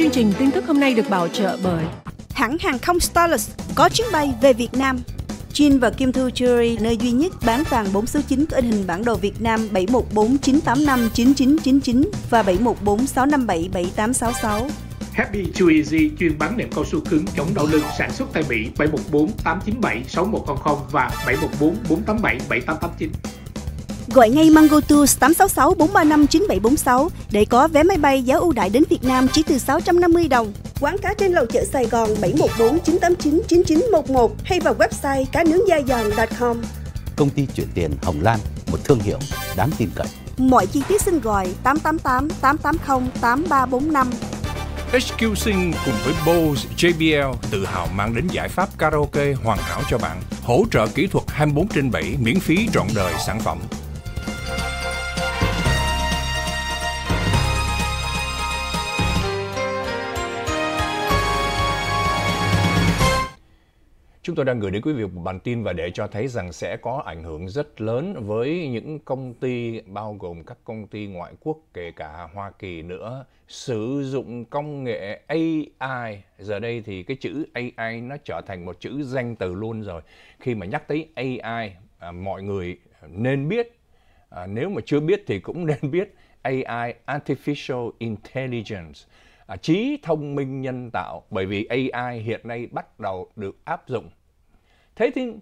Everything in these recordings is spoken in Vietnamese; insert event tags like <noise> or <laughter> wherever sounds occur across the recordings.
Chương trình tin tức hôm nay được bảo trợ bởi hãng hàng không Starless có chuyến bay về Việt Nam. Jin và Kim Thu Jewelry, nơi duy nhất bán vàng 4 số 9 có in hình bản đồ Việt Nam 7149859999 và 7146577866. Happy Too Easy chuyên bán nệm cao su cứng chống đau lưng sản xuất tại Mỹ 714 897 6100 và 714 487 7889. Gọi ngay Mango Tours 866 435 9746 để có vé máy bay giá ưu đại đến Việt Nam chỉ từ 650 đồng. Quán cá trên lầu chợ Sài Gòn 714 989 9911 hay vào website cá nướng da giòn.com. Công ty chuyển tiền Hồng Lan, một thương hiệu đáng tin cậy. Mọi chi tiết xin gọi 888 880 8345. HQ Sing cùng với Bose JBL tự hào mang đến giải pháp karaoke hoàn hảo cho bạn, hỗ trợ kỹ thuật 24 trên 7 miễn phí trọn đời sản phẩm. Chúng tôi đang gửi đến quý vị một bản tin và để cho thấy rằng sẽ có ảnh hưởng rất lớn với những công ty bao gồm các công ty ngoại quốc kể cả Hoa Kỳ nữa sử dụng công nghệ AI. Giờ đây thì cái chữ AI nó trở thành một chữ danh từ luôn rồi. Khi mà nhắc tới AI, à, mọi người nên biết à, nếu mà chưa biết thì cũng <laughs> nên biết AI Artificial Intelligence à, trí thông minh nhân tạo bởi vì AI hiện nay bắt đầu được áp dụng Thế thì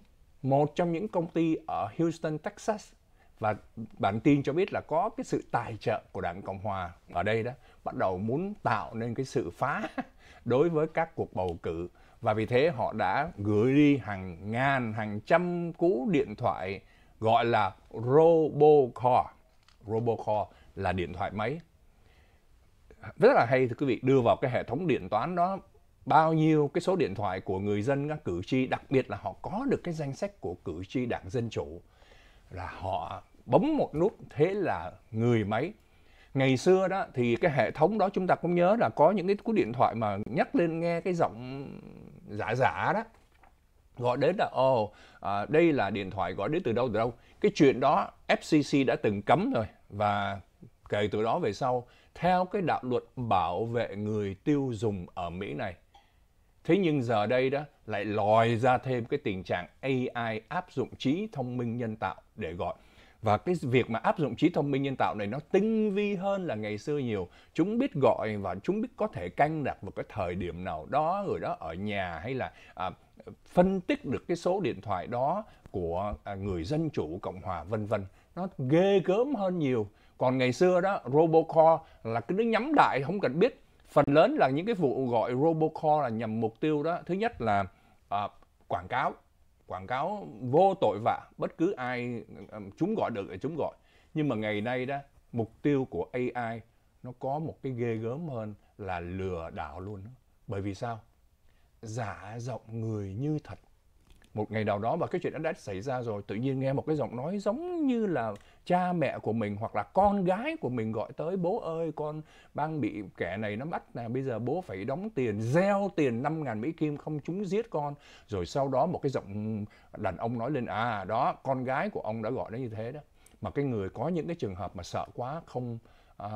một trong những công ty ở Houston, Texas và bản tin cho biết là có cái sự tài trợ của Đảng Cộng Hòa ở đây đó bắt đầu muốn tạo nên cái sự phá <laughs> đối với các cuộc bầu cử và vì thế họ đã gửi đi hàng ngàn hàng trăm cú điện thoại gọi là robocall robocall là điện thoại máy rất là hay thưa quý vị đưa vào cái hệ thống điện toán đó bao nhiêu cái số điện thoại của người dân các cử tri đặc biệt là họ có được cái danh sách của cử tri đảng dân chủ là họ bấm một nút thế là người máy ngày xưa đó thì cái hệ thống đó chúng ta cũng nhớ là có những cái cú điện thoại mà nhắc lên nghe cái giọng giả giả đó gọi đến là ồ oh, à, đây là điện thoại gọi đến từ đâu từ đâu cái chuyện đó FCC đã từng cấm rồi và kể từ đó về sau theo cái đạo luật bảo vệ người tiêu dùng ở Mỹ này Thế nhưng giờ đây đó lại lòi ra thêm cái tình trạng AI áp dụng trí thông minh nhân tạo để gọi. Và cái việc mà áp dụng trí thông minh nhân tạo này nó tinh vi hơn là ngày xưa nhiều. Chúng biết gọi và chúng biết có thể canh đặt vào cái thời điểm nào đó người đó ở nhà hay là à, phân tích được cái số điện thoại đó của à, người dân chủ Cộng hòa vân vân. Nó ghê gớm hơn nhiều. Còn ngày xưa đó robocall là cái nó nhắm đại không cần biết phần lớn là những cái vụ gọi robocall là nhằm mục tiêu đó thứ nhất là uh, quảng cáo quảng cáo vô tội vạ bất cứ ai um, chúng gọi được thì chúng gọi nhưng mà ngày nay đó mục tiêu của AI nó có một cái ghê gớm hơn là lừa đảo luôn bởi vì sao giả giọng người như thật một ngày nào đó và cái chuyện đã, đã xảy ra rồi tự nhiên nghe một cái giọng nói giống như là cha mẹ của mình hoặc là con gái của mình gọi tới bố ơi con đang bị kẻ này nó bắt nè bây giờ bố phải đóng tiền gieo tiền năm ngàn mỹ kim không chúng giết con rồi sau đó một cái giọng đàn ông nói lên à đó con gái của ông đã gọi nó như thế đó mà cái người có những cái trường hợp mà sợ quá không à,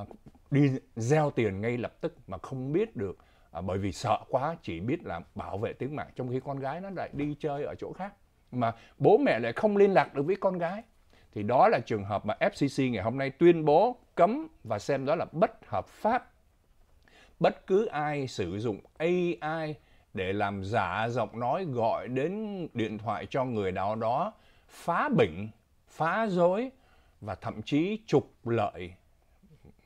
đi gieo tiền ngay lập tức mà không biết được à, bởi vì sợ quá chỉ biết là bảo vệ tính mạng trong khi con gái nó lại đi chơi ở chỗ khác mà bố mẹ lại không liên lạc được với con gái thì đó là trường hợp mà FCC ngày hôm nay tuyên bố cấm và xem đó là bất hợp pháp bất cứ ai sử dụng AI để làm giả giọng nói gọi đến điện thoại cho người nào đó phá bỉnh phá dối và thậm chí trục lợi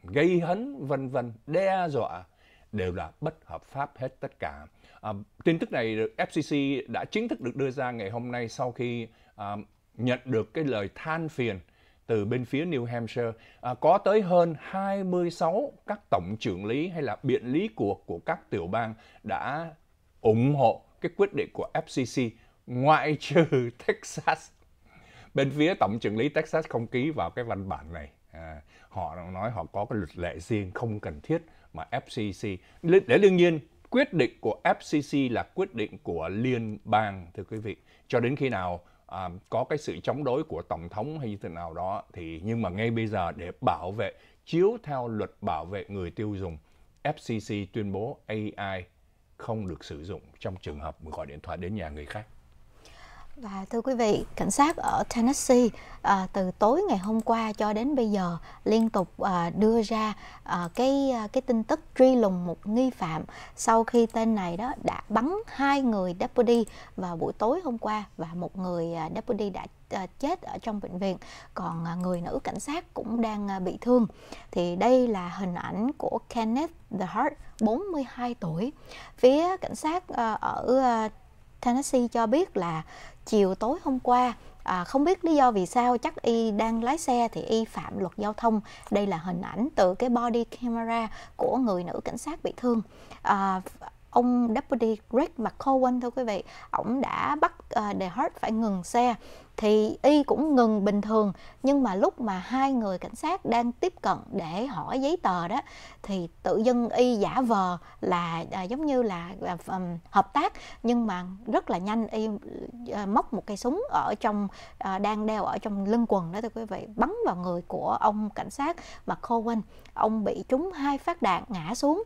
gây hấn vân vân đe dọa đều là bất hợp pháp hết tất cả. À, tin tức này được FCC đã chính thức được đưa ra ngày hôm nay sau khi à, nhận được cái lời than phiền từ bên phía New Hampshire à, có tới hơn 26 các tổng trưởng lý hay là biện lý cuộc của các tiểu bang đã ủng hộ cái quyết định của FCC ngoại trừ <laughs> Texas bên phía tổng trưởng lý Texas không ký vào cái văn bản này à, họ nói họ có cái luật lệ riêng không cần thiết mà FCC để đương nhiên quyết định của FCC là quyết định của liên bang thưa quý vị cho đến khi nào à, có cái sự chống đối của tổng thống hay như thế nào đó thì nhưng mà ngay bây giờ để bảo vệ chiếu theo luật bảo vệ người tiêu dùng FCC tuyên bố AI không được sử dụng trong trường hợp gọi điện thoại đến nhà người khác và thưa quý vị, cảnh sát ở Tennessee à, từ tối ngày hôm qua cho đến bây giờ liên tục à, đưa ra à, cái à, cái tin tức truy lùng một nghi phạm sau khi tên này đó đã bắn hai người deputy vào buổi tối hôm qua và một người à, deputy đã à, chết ở trong bệnh viện còn à, người nữ cảnh sát cũng đang à, bị thương. Thì đây là hình ảnh của Kenneth The Hart, 42 tuổi. Phía cảnh sát à, ở à, Tennessee cho biết là chiều tối hôm qua à, không biết lý do vì sao chắc y đang lái xe thì y phạm luật giao thông đây là hình ảnh từ cái body camera của người nữ cảnh sát bị thương à, ông deputy Greg McCowan thưa quý vị ổng đã bắt uh, The Hurt phải ngừng xe thì y cũng ngừng bình thường nhưng mà lúc mà hai người cảnh sát đang tiếp cận để hỏi giấy tờ đó thì tự dưng y giả vờ là à, giống như là à, um, hợp tác nhưng mà rất là nhanh y à, móc một cây súng ở trong à, đang đeo ở trong lưng quần đó thưa quý vị bắn vào người của ông cảnh sát mà Cohen ông bị trúng hai phát đạn ngã xuống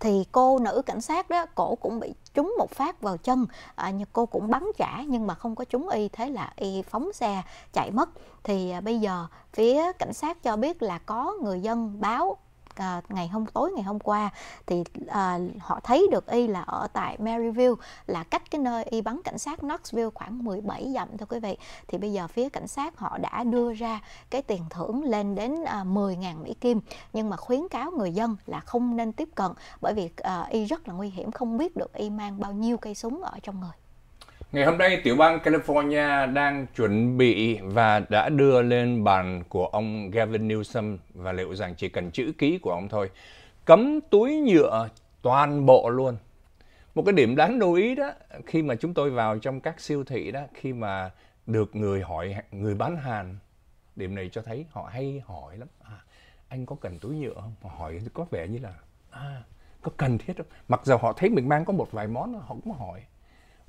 thì cô nữ cảnh sát đó cổ cũng bị trúng một phát vào chân à, nhưng cô cũng bắn trả nhưng mà không có trúng y thế là y phóng xe chạy mất thì à, bây giờ phía cảnh sát cho biết là có người dân báo à, ngày hôm tối ngày hôm qua thì à, họ thấy được y là ở tại Maryville là cách cái nơi y bắn cảnh sát Knoxville khoảng 17 dặm thôi quý vị thì bây giờ phía cảnh sát họ đã đưa ra cái tiền thưởng lên đến à, 10.000 Mỹ Kim nhưng mà khuyến cáo người dân là không nên tiếp cận bởi vì à, y rất là nguy hiểm không biết được y mang bao nhiêu cây súng ở trong người Ngày hôm nay, tiểu bang California đang chuẩn bị và đã đưa lên bàn của ông Gavin Newsom và liệu rằng chỉ cần chữ ký của ông thôi, cấm túi nhựa toàn bộ luôn. Một cái điểm đáng lưu ý đó, khi mà chúng tôi vào trong các siêu thị đó, khi mà được người hỏi người bán hàng, điểm này cho thấy họ hay hỏi lắm. À, anh có cần túi nhựa không? hỏi có vẻ như là à, có cần thiết không? Mặc dù họ thấy mình mang có một vài món, họ cũng hỏi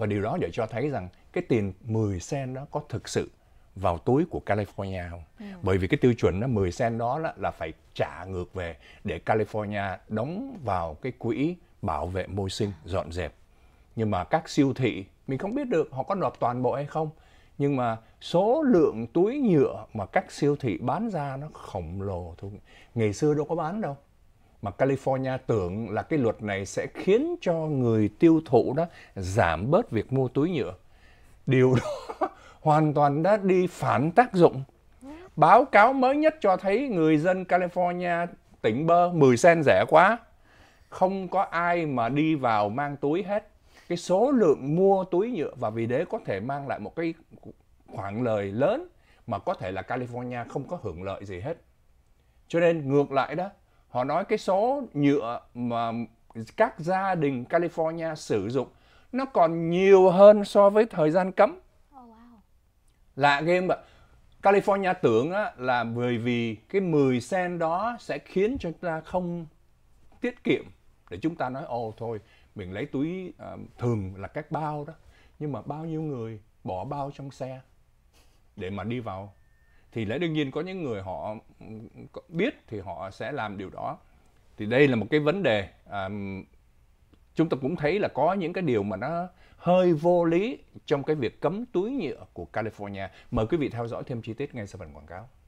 và điều đó để cho thấy rằng cái tiền 10 sen đó có thực sự vào túi của California không? Ừ. Bởi vì cái tiêu chuẩn đó 10 sen đó là, là phải trả ngược về để California đóng vào cái quỹ bảo vệ môi sinh dọn dẹp. Nhưng mà các siêu thị mình không biết được họ có nộp toàn bộ hay không. Nhưng mà số lượng túi nhựa mà các siêu thị bán ra nó khổng lồ thôi. Ngày xưa đâu có bán đâu mà California tưởng là cái luật này sẽ khiến cho người tiêu thụ đó giảm bớt việc mua túi nhựa. Điều đó <laughs> hoàn toàn đã đi phản tác dụng. Báo cáo mới nhất cho thấy người dân California tỉnh bơ 10 sen rẻ quá. Không có ai mà đi vào mang túi hết. Cái số lượng mua túi nhựa và vì thế có thể mang lại một cái khoản lời lớn mà có thể là California không có hưởng lợi gì hết. Cho nên ngược lại đó, họ nói cái số nhựa mà các gia đình California sử dụng nó còn nhiều hơn so với thời gian cấm. Oh, Lạ ghê ạ. California tưởng là bởi vì cái 10 sen đó sẽ khiến cho chúng ta không tiết kiệm để chúng ta nói ồ thôi mình lấy túi uh, ờ, thường là các bao đó nhưng mà bao nhiêu người bỏ bao trong xe để mà đi vào thì lẽ đương nhiên có những người họ biết thì họ sẽ làm điều đó thì đây là một cái vấn đề à, chúng ta cũng thấy là có những cái điều mà nó hơi vô lý trong cái việc cấm túi nhựa của California mời quý vị theo dõi thêm chi tiết ngay sau phần quảng cáo